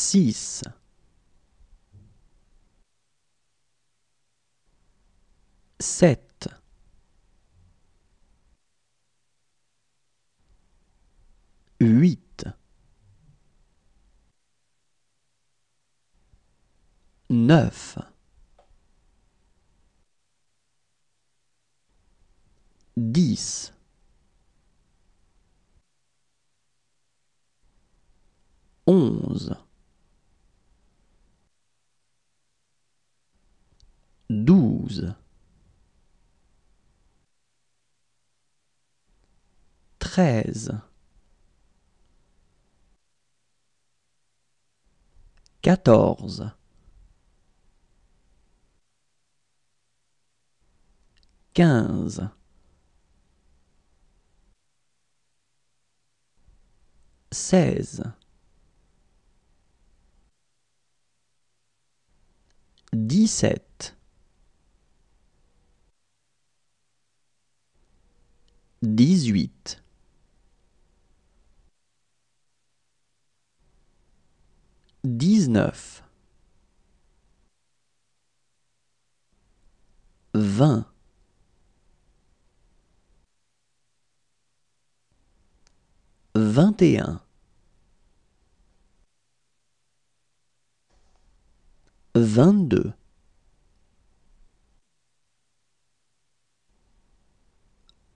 6 7 8 9 10 11 12 13 14 15 16 17 18 19 20 21 22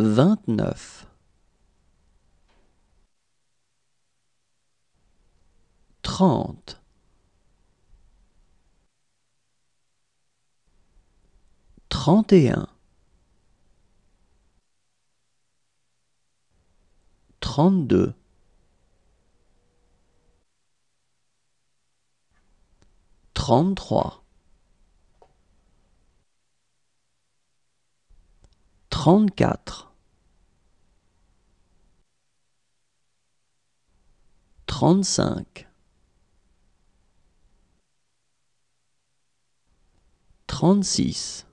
29 30 31 32 33 34 35 36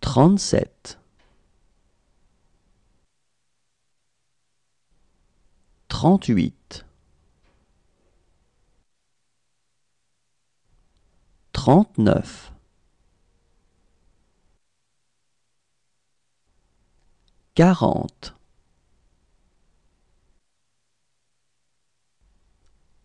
37 38 39 40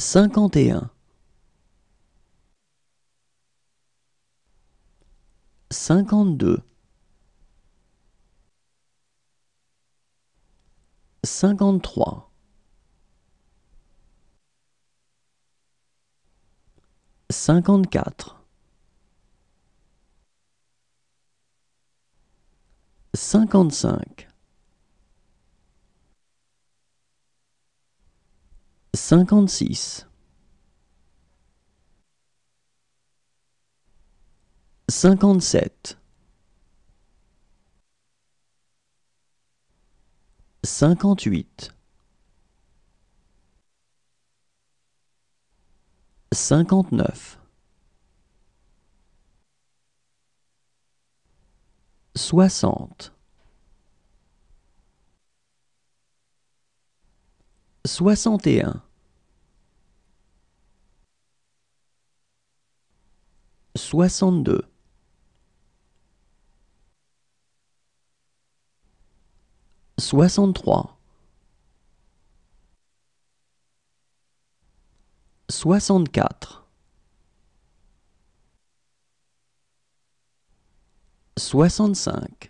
51 52 53 54 55 56 57 58 59 60 61 62 63 64 65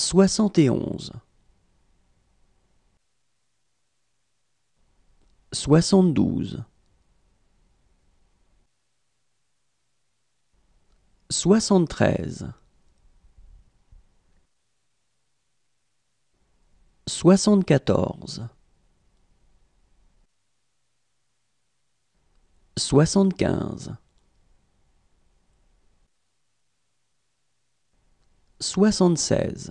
71 72 73 74 75 76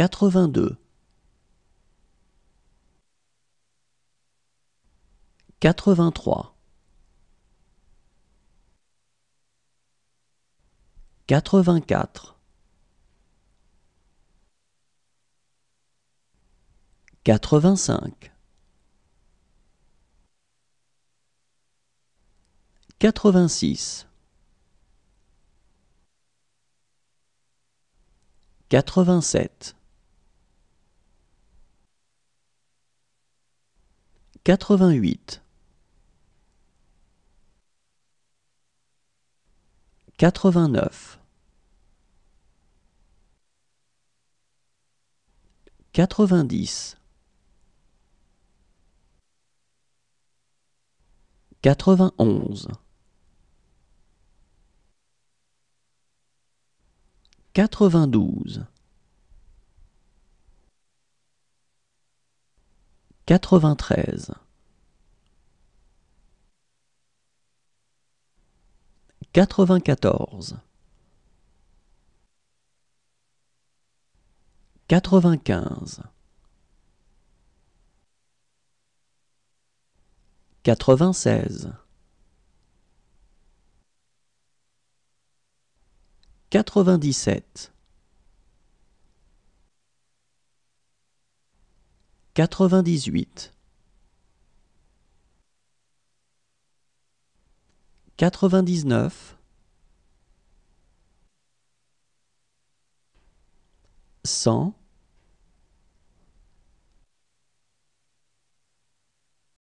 82 83 84 85 86 87 88 89 90 91 92 93 94 95 96 97 Quatre-vingt-dix-huit. Quatre-vingt-dix-neuf. Cent.